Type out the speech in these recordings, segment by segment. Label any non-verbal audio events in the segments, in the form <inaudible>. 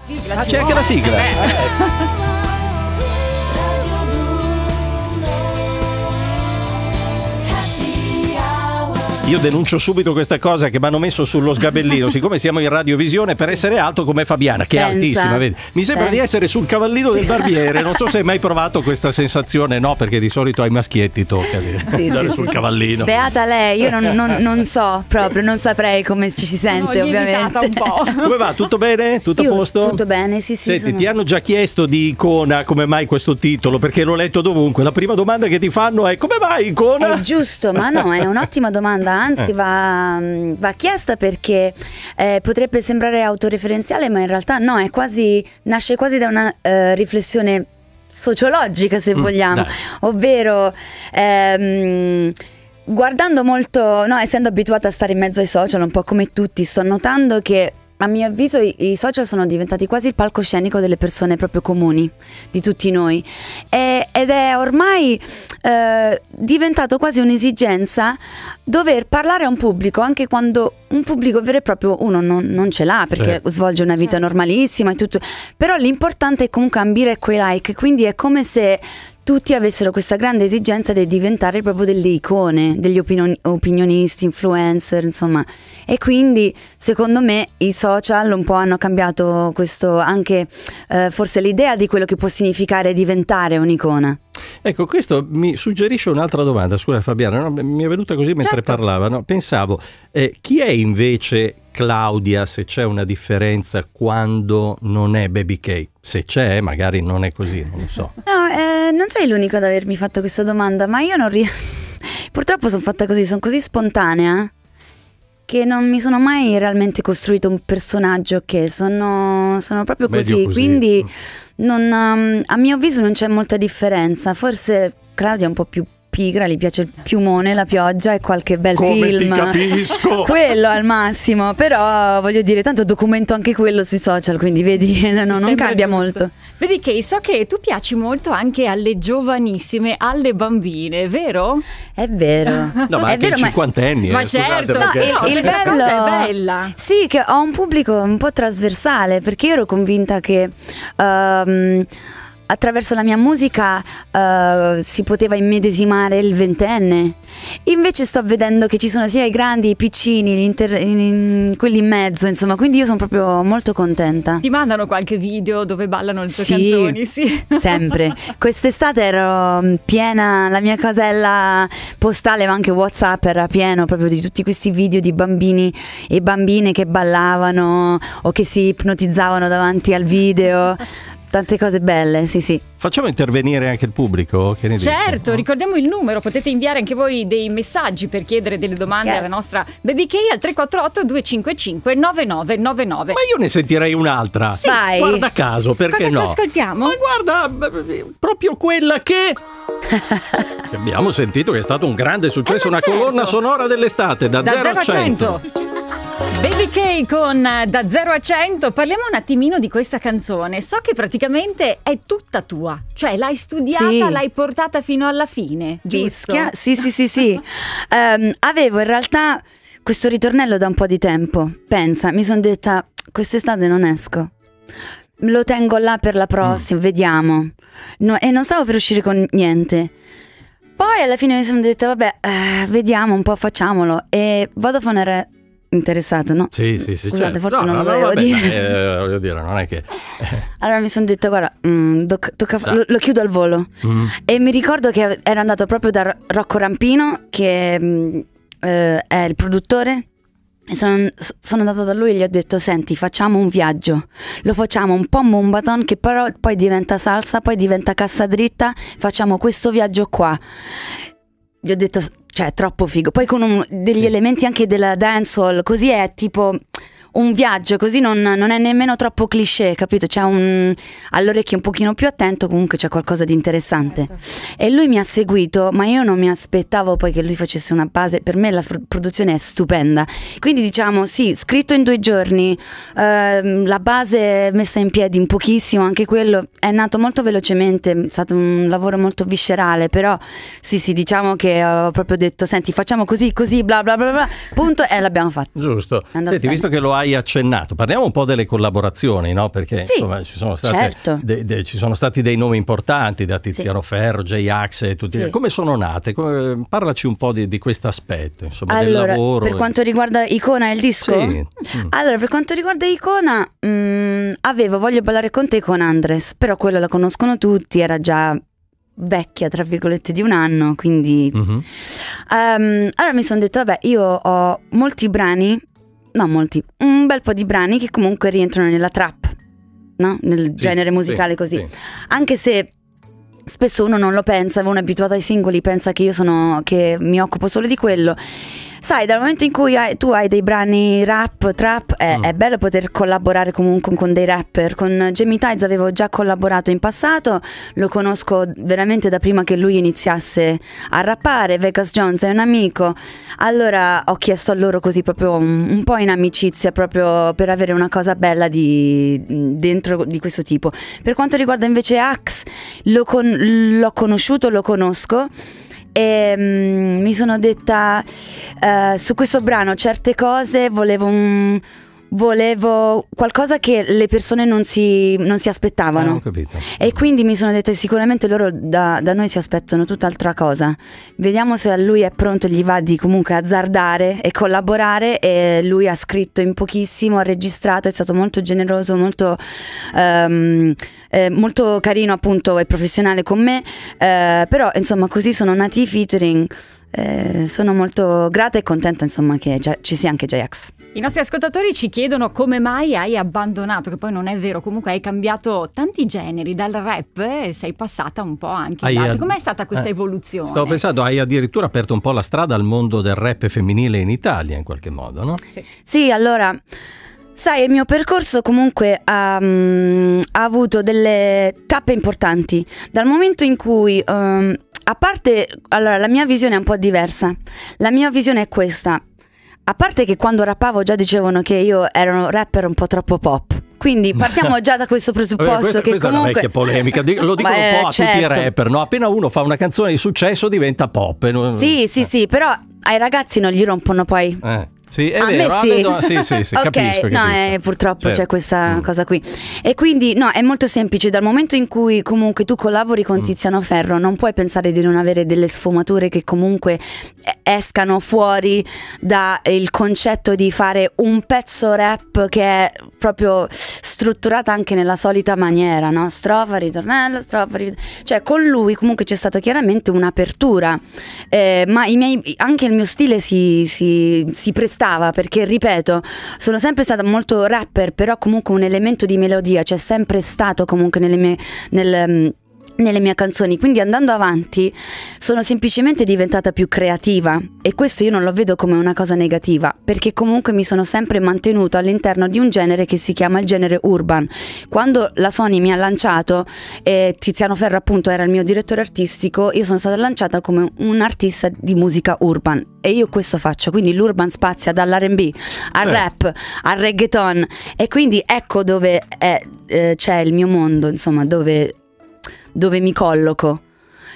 Sigla, ah, c'è anche la sigla. Eh. <laughs> Io denuncio subito questa cosa che mi hanno messo sullo sgabellino, <laughs> siccome siamo in radiovisione, per sì. essere alto come Fabiana, che Pensa. è altissima, vedi? mi sembra eh. di essere sul cavallino del barbiere, non so se hai mai provato questa sensazione, no, perché di solito ai maschietti tocca sì, <laughs> andare sì, sul cavallino. Beata lei, io non, non, <laughs> non, so proprio, non saprei come ci si sente no, ovviamente. Un po'. Come va? Tutto bene? Tutto a posto? Tutto bene, sì, sì. Senti, sono... ti hanno già chiesto di Icona come mai questo titolo, perché l'ho letto dovunque. La prima domanda che ti fanno è come mai Icona? È giusto, ma no, è un'ottima domanda anzi eh. va, mm, va, chiesta perché eh, potrebbe sembrare autoreferenziale, ma in realtà no, quasi, nasce quasi da una eh, riflessione sociologica, se mm, vogliamo, dai. ovvero... Ehm, guardando molto, no, essendo abituata a stare in mezzo ai social, un po' come tutti, sto notando che a mio avviso i, i, social sono diventati quasi il palcoscenico delle persone proprio comuni, di tutti noi, e, ed è ormai eh, diventato quasi un'esigenza dover parlare a un pubblico anche quando un pubblico vero e proprio uno non, non ce l'ha perché certo. svolge una vita certo. normalissima e tutto, però l'importante è comunque ambire quei like, quindi è come se tutti avessero questa grande esigenza di diventare proprio delle icone, degli opinion opinionisti, influencer, insomma. E quindi secondo me i social un po' hanno cambiato questo anche eh, forse l'idea di quello che può significare diventare un'icona. Ecco, questo mi suggerisce un'altra domanda, scusa Fabiana, no? mi è venuta così mentre certo. parlava, no? pensavo, eh, chi è invece Claudia se c'è una differenza quando non è baby cake. Se c'è, magari non è così, non lo so. No, eh, non sei l'unico ad avermi fatto questa domanda, ma io non riesco... <laughs> Purtroppo sono fatta così, sono così spontanea che non mi sono mai realmente costruito un personaggio che sono, sono proprio così, così, quindi non, um, a mio avviso non c'è molta differenza, forse Claudia è un po' più pigra, gli piace il piumone, la pioggia e qualche bel Come film. capisco. <laughs> quello al massimo, però voglio dire, tanto documento anche quello sui social, quindi vedi, <laughs> no, non cambia giusto. molto. Vedi che so che tu piaci molto anche alle giovanissime, alle bambine, vero? È vero. <laughs> No, ma è anche vero, ai cinquantenni. Eh, ma, eh, certo, no, perché... no, il bello è bella. Sì, che ho un pubblico un po' trasversale, perché io ero convinta che um, attraverso la mia musica uh, si poteva immedesimare il ventenne. Invece sto vedendo che ci sono sia i grandi, i piccini, inter- quelli in mezzo, insomma, quindi io sono proprio molto contenta. Ti mandano qualche video dove ballano le tue sì, canzoni? Sì, <laughs> sempre. Quest'estate ero mm, piena, la mia casella postale, ma anche WhatsApp era pieno proprio di tutti questi video di bambini e bambine che ballavano o che si ipnotizzavano davanti al video tante cose belle, sì, sì. Facciamo intervenire anche il pubblico? certo, dice? ricordiamo il numero, potete inviare anche voi dei messaggi per chiedere delle domande yes. alla nostra Baby K al 348 255 9999. Ma io ne sentirei un'altra. Sì. Vai. Guarda caso, perché Cosa no? Ci ascoltiamo. Ma guarda, proprio quella che <laughs> Abbiamo sentito che è stato un grande successo, eh, una certo. colonna sonora dell'estate da, da 0 a 100. 100. Baby K con eh, Da 0 a 100, parliamo un attimino di questa canzone. So che praticamente è tutta tua, cioè l'hai studiata, sì. l'hai portata fino alla fine. Giusto? Bischia? Sì, sì, sì, sì. um, <laughs> avevo in realtà questo ritornello da un po' di tempo. Pensa, mi sono detta, quest'estate non esco. Lo tengo là per la prossima, mm. vediamo. No, e non stavo per uscire con niente. Poi alla fine mi sono detta, vabbè, eh, vediamo un po', facciamolo. E vado Vodafone era interessato, no? Sì, sì, sì. Scusate, certo. forse no, non lo no, volevo vabbè, dire. Eh, voglio dire, non è che... <laughs> allora mi sono detto, guarda, mh, mm, doc, tocca, lo, lo, chiudo al volo. Mm. E mi ricordo che era andato proprio da Rocco Rampino, che mh, mm, eh, è il produttore. sono, sono andato da lui e gli ho detto, senti, facciamo un viaggio. Lo facciamo un po' Mumbaton, che però poi diventa salsa, poi diventa cassa dritta. Facciamo questo viaggio qua. Gli ho detto cioè troppo figo. Poi con un, degli elementi anche della dancehall, così è tipo un viaggio, così non, non, è nemmeno troppo cliché, capito? C'è un all'orecchio un pochino più attento, comunque c'è qualcosa di interessante. Certo. E lui mi ha seguito, ma io non mi aspettavo poi che lui facesse una base. Per me la produzione è stupenda. Quindi diciamo, sì, scritto in due giorni, ehm, la base messa in piedi in pochissimo, anche quello è nato molto velocemente, è stato un lavoro molto viscerale, però sì, sì, diciamo che ho proprio detto, senti, facciamo così, così, bla bla bla, bla punto, e l'abbiamo fatto. Giusto. Senti, bene. visto che lo ha hai accennato, parliamo un po' delle collaborazioni, no? Perché sì, insomma, ci, sono state, certo. de, de, ci, sono stati dei nomi importanti da Tiziano sì. Ferro, j Axe e tutti. Sì. Come sono nate? Come, parlaci un po' di, di questo aspetto, insomma, allora, del lavoro. Per quanto riguarda Icona e il disco? Sì. Mm. Mm. Allora, per quanto riguarda Icona, mh, mm, avevo Voglio ballare con te con Andres, però quella la conoscono tutti, era già vecchia, tra virgolette, di un anno, quindi... Mm-hmm. Um, allora mi sono detto, vabbè, io ho molti brani no molti, un bel po' di brani che comunque rientrano nella trap, no? nel sì, genere musicale sì, così. Sì. Anche se spesso uno non lo pensa, uno è abituato ai singoli, pensa che io sono, che mi occupo solo di quello sai, dal momento in cui hai, tu hai dei brani rap, trap, è, mm. è, bello poter collaborare comunque con dei rapper. Con Jamie Tides avevo già collaborato in passato, lo conosco veramente da prima che lui iniziasse a rappare. Vegas Jones è un amico. Allora ho chiesto a loro così proprio un, un po' in amicizia, proprio per avere una cosa bella di, dentro di questo tipo. Per quanto riguarda invece Axe, l'ho con, conosciuto, lo conosco e um, mi sono detta uh, su questo brano certe cose volevo un volevo qualcosa che le persone non si, non si aspettavano. Ah, e quindi mi sono detta sicuramente loro da, da, noi si aspettano tutt'altra cosa. Vediamo se a lui è pronto, gli va di comunque azzardare e collaborare e lui ha scritto in pochissimo, ha registrato, è stato molto generoso, molto, um, eh, molto carino appunto e professionale con me. Eh, però insomma così sono nati i featuring. Eh, sono molto grata e contenta insomma che ci sia anche Jax. I nostri ascoltatori ci chiedono come mai hai abbandonato, che poi non è vero, comunque hai cambiato tanti generi, dal rap e sei passata un po' anche in altri. Com'è stata questa eh, evoluzione? Stavo pensando, hai addirittura aperto un po' la strada al mondo del rap femminile in Italia in qualche modo, no? Sì, sì allora... Sai, il mio percorso comunque ha, um, ha, avuto delle tappe importanti. Dal momento in cui um, a parte, allora, la mia visione è un po' diversa. La mia visione è questa. A parte che quando rappavo già dicevano che io ero un rapper un po' troppo pop. Quindi <laughs> partiamo già da questo presupposto Vabbè, questa, che questa comunque... è una vecchia polemica, lo dicono Beh, <laughs> un po' eh, a certo. tutti i certo. rapper, no? appena uno fa una canzone di successo diventa pop. Sì, eh. sì, sì, però ai ragazzi non gli rompono poi eh. Sì, è a vero. Me sì. Do... sì, sì, sì <laughs> okay. capisco, capisco. No, eh, è, purtroppo certo. c'è questa mm. cosa qui. E quindi, no, è molto semplice. Dal momento in cui comunque tu collabori con mm. Tiziano Ferro, non puoi pensare di non avere delle sfumature che comunque escano fuori dal concetto di fare un pezzo rap che è proprio strutturata anche nella solita maniera, no? Strofa, ritornello, strofa, ritornello. Cioè, con lui comunque c'è stata chiaramente un'apertura, eh, ma miei, anche il mio stile si, si, si presta stava perché, ripeto, sono sempre stata molto rapper, però comunque un elemento di melodia c'è cioè sempre stato comunque nelle mie... Nel, mm, nelle mie canzoni, quindi andando avanti sono semplicemente diventata più creativa e questo io non lo vedo come una cosa negativa, perché comunque mi sono sempre mantenuto all'interno di un genere che si chiama il genere urban. Quando la Sony mi ha lanciato e Tiziano Ferro appunto era il mio direttore artistico, io sono stata lanciata come un'artista di musica urban e io questo faccio, quindi l'urban spazia dall'R&B al eh. rap, al reggaeton e quindi ecco dove è, eh, c'è il mio mondo, insomma, dove dove mi colloco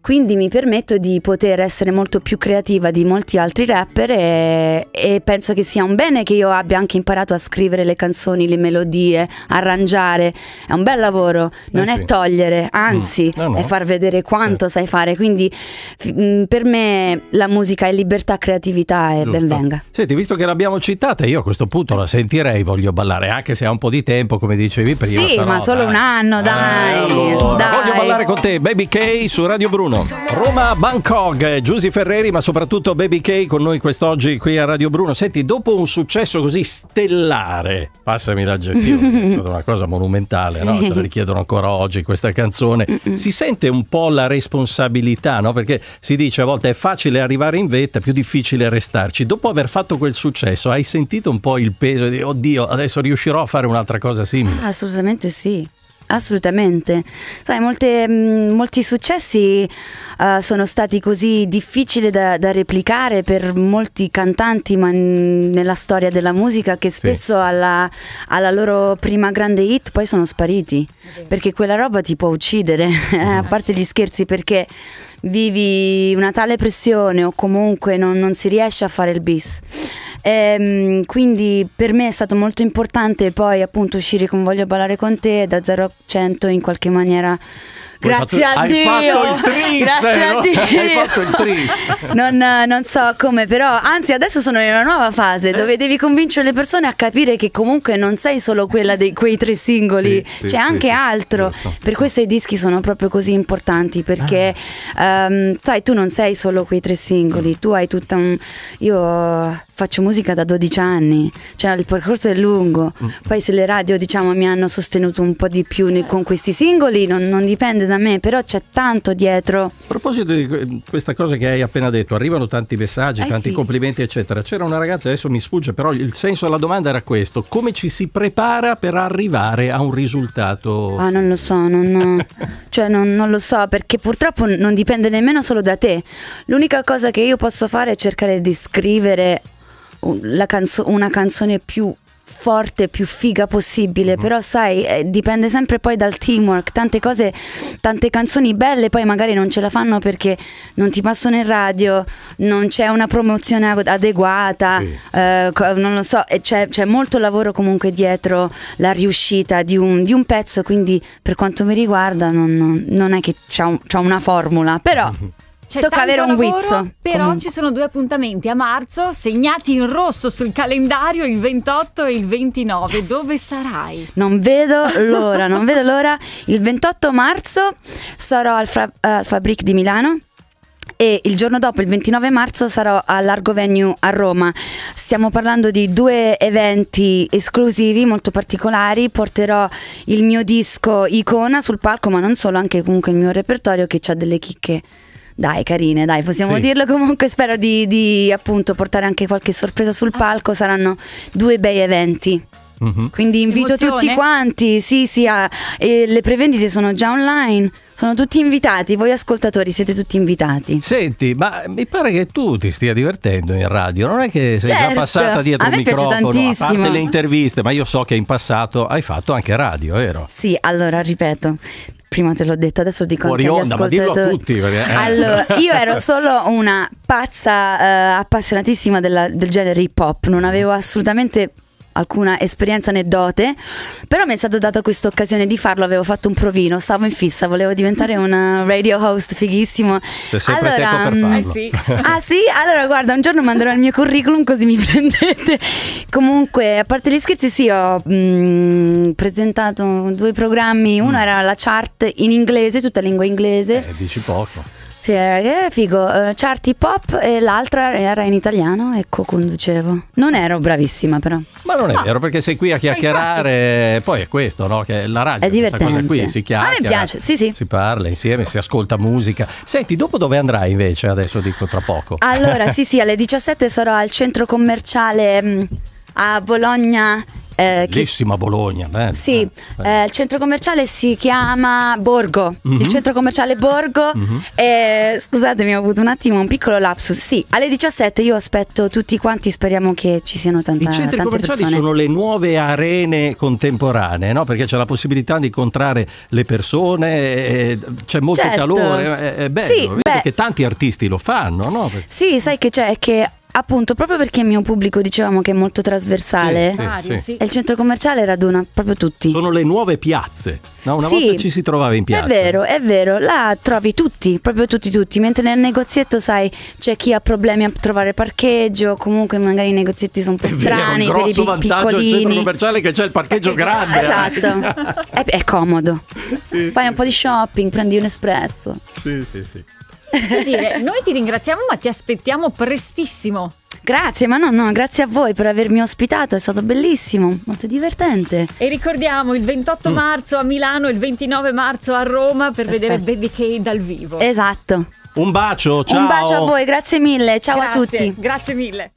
quindi mi permetto di poter essere molto più creativa di molti altri rapper e, e penso che sia un bene che io abbia anche imparato a scrivere le canzoni, le melodie, arrangiare. È un bel lavoro, eh non eh sì. è togliere, anzi mm. no, no. è far vedere quanto eh. sai fare. Quindi mh, mm, per me la musica è libertà, creatività e Giusto. benvenga. Senti, visto che l'abbiamo citata, io a questo punto la sentirei, voglio ballare, anche se ha un po' di tempo, come dicevi prima. Sì, ma solo dai. un anno, eh, dai. Eh, allora. dai. Voglio ballare con te, Baby K su Radio Bruno. Bruno. Roma, Bangkok, eh, Giusy Ferreri, ma soprattutto Baby K con noi quest'oggi qui a Radio Bruno. Senti, dopo un successo così stellare, passami l'aggettivo, <laughs> è stata una cosa monumentale, sì. no? Ce la richiedono ancora oggi questa canzone. Mm, mm. Si sente un po' la responsabilità, no? Perché si dice a volte è facile arrivare in vetta, più difficile restarci. Dopo aver fatto quel successo, hai sentito un po' il peso di oddio, adesso riuscirò a fare un'altra cosa simile? Ah, assolutamente sì. Assolutamente, sai, molte, mm, molti successi uh, sono stati così difficili da, da, replicare per molti cantanti ma nella storia della musica che spesso sì. alla, alla, loro prima grande hit poi sono spariti perché quella roba ti può uccidere, <laughs> a esatto. parte gli scherzi perché vivi una tale pressione o comunque non, non si riesce a fare il bis. E, ehm, quindi per me è stato molto importante poi appunto uscire con Voglio ballare con te da 0 a 100 in qualche maniera. grazie a Dio, fatto tris, grazie a Dio. <laughs> Non, non, so come, però, anzi, adesso sono in una nuova fase dove devi convincere le persone a capire che comunque non sei solo quella dei quei tre singoli, sì, c'è sì, anche sì, altro. So. Per questo i dischi sono proprio così importanti perché, ah. um, sai, tu non sei solo quei tre singoli, tu hai tutta un. Io faccio musica da 12 anni, cioè il percorso è lungo. Mm. Poi se le radio diciamo, mi hanno sostenuto un po' di più con questi singoli non, non dipende da me, però c'è tanto dietro. A proposito di questa cosa che hai appena detto, arrivano tanti messaggi, eh tanti sì. complimenti eccetera. C'era una ragazza, adesso mi sfugge, però il senso della domanda era questo, come ci si prepara per arrivare a un risultato? Ah non lo so, non, <laughs> cioè, non, non lo so perché purtroppo non dipende nemmeno solo da te. L'unica cosa che io posso fare è cercare di scrivere canzo una canzone più forte, più figa possibile, mm. però sai, eh, dipende sempre poi dal teamwork, tante cose, tante canzoni belle poi magari non ce la fanno perché non ti passano in radio, non c'è una promozione adeguata, sì. eh, non lo so, c'è, molto lavoro comunque dietro la riuscita di un, di un, pezzo, quindi per quanto mi riguarda non, non è che c'è un, una formula, però... Mhm. C'è Tocca avere un guizzo. Però comunque. ci sono due appuntamenti a marzo segnati in rosso sul calendario il 28 e il 29. Yes. Dove sarai? Non vedo l'ora, non vedo l'ora. Il 28 marzo sarò al, Fra- al Fabric di Milano e il giorno dopo, il 29 marzo, sarò a Largo Venue a Roma. Stiamo parlando di due eventi esclusivi molto particolari. Porterò il mio disco Icona sul palco, ma non solo, anche comunque il mio repertorio che ha delle chicche dai, carine, dai, possiamo sì. dirlo comunque. Spero di, di appunto, portare anche qualche sorpresa sul ah. palco. Saranno due bei eventi. Mm -hmm. Quindi invito Emozione. tutti quanti, sì, sì, a, eh, le prevendite sono già online. Sono tutti invitati, voi ascoltatori siete tutti invitati. Senti, ma mi pare che tu ti stia divertendo in radio, non è che sei certo. già passata dietro a un microfono, a parte le interviste, ma io so che in passato hai fatto anche radio, vero? Sì, allora ripeto, prima te l'ho detto, adesso dico Fuori anche onda, ma dillo a tutti. Perché, eh. Allora, io ero solo una pazza eh, appassionatissima della, del genere hip hop, non avevo assolutamente alcuna esperienza né dote, però mi è stata data questa occasione di farlo, avevo fatto un provino, stavo in fissa, volevo diventare un radio host fighissimo. C'è sempre allora, tempo mm, eh sì. <laughs> ah sì? Allora guarda, un giorno manderò il mio curriculum così mi <laughs> prendete. Comunque, a parte gli scherzi, sì, ho mh, mm, presentato due programmi, uno mm. era la chart in inglese, tutta lingua inglese. Eh, dici poco. Sì, era eh, figo. Eh, Charty Pop e l'altra era in italiano e co-conducevo. Non ero bravissima, però. Ma non è no. vero, perché sei qui a chiacchierare. Infatti. Poi è questo, no? Che la radio è divertente. Questa cosa qui si chiacchiera. A me piace, sì, sì. Si parla insieme, si ascolta musica. Senti, dopo dove andrai invece? Adesso dico tra poco. Allora, sì, sì, alle 17 sarò al centro commerciale mm, a Bologna eh, Bellissima che... Bologna. Bene, sì, eh. eh, il centro commerciale si chiama Borgo, mm -hmm. il mhm. centro commerciale Borgo. Mm -hmm. eh, scusatemi, ho avuto un attimo un piccolo lapsus. Sì, alle 17 io aspetto tutti quanti, speriamo che ci siano tante persone. I centri commerciali persone. sono le nuove arene contemporanee, no? perché c'è la possibilità di incontrare le persone, eh, eh, c'è molto certo. calore, è, è bello, sì, beh, tanti artisti lo fanno. No? Sì, sai che c'è, che appunto, proprio perché il mio pubblico dicevamo che è molto trasversale, sì, sì, sì. il centro commerciale raduna proprio tutti. Sono le nuove piazze. No, una volta ci si trovava in piazza. È vero, è vero, là trovi tutti, proprio tutti, tutti. Mentre nel negozietto, sai, c'è chi ha problemi a trovare parcheggio, comunque magari i negozietti sono un po' strani è strani. Vero, per i vantaggio piccolini. il centro commerciale che c'è il parcheggio esatto. grande. Eh. Esatto, è, è, comodo. <laughs> Fai un po' di shopping, prendi un espresso. Sì, sì, sì dire, noi ti ringraziamo ma ti aspettiamo prestissimo. Grazie, ma no, no, grazie a voi per avermi ospitato, è stato bellissimo, molto divertente. E ricordiamo il 28 mm. marzo a Milano, il 29 marzo a Roma per Perfetto. vedere Baby K dal vivo. Esatto. Un bacio, ciao. Un bacio a voi, grazie mille, ciao grazie, a tutti. Grazie mille.